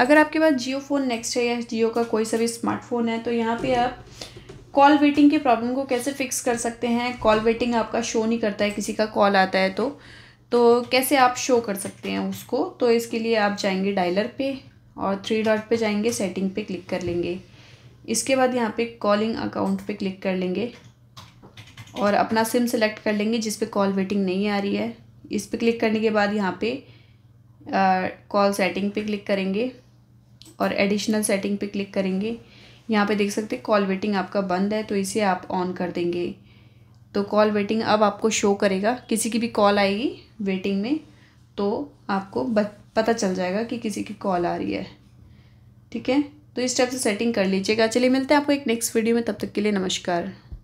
अगर आपके पास जियो phone next है या जियो का कोई सा भी स्मार्टफोन है तो यहाँ पे आप कॉल वेटिंग की प्रॉब्लम को कैसे फिक्स कर सकते हैं कॉल वेटिंग आपका शो नहीं करता है किसी का कॉल आता है तो तो कैसे आप शो कर सकते हैं उसको तो इसके लिए आप जाएंगे डायलर पे और थ्री डॉट पे जाएंगे सेटिंग पे क्लिक कर लेंगे इसके बाद यहाँ पे कॉलिंग अकाउंट पे क्लिक कर लेंगे और अपना सिम सेलेक्ट कर लेंगे जिस कॉल वेटिंग नहीं आ रही है इस पर क्लिक करने के बाद यहाँ पर कॉल सेटिंग पे क्लिक करेंगे और एडिशनल सेटिंग पे क्लिक करेंगे यहाँ पे देख सकते हैं कॉल वेटिंग आपका बंद है तो इसे आप ऑन कर देंगे तो कॉल वेटिंग अब आपको शो करेगा किसी की भी कॉल आएगी वेटिंग में तो आपको पता चल जाएगा कि किसी की कॉल आ रही है ठीक है तो इस टाइप से सेटिंग कर लीजिएगा चलिए मिलते हैं आपको एक नेक्स्ट वीडियो में तब तक के लिए नमस्कार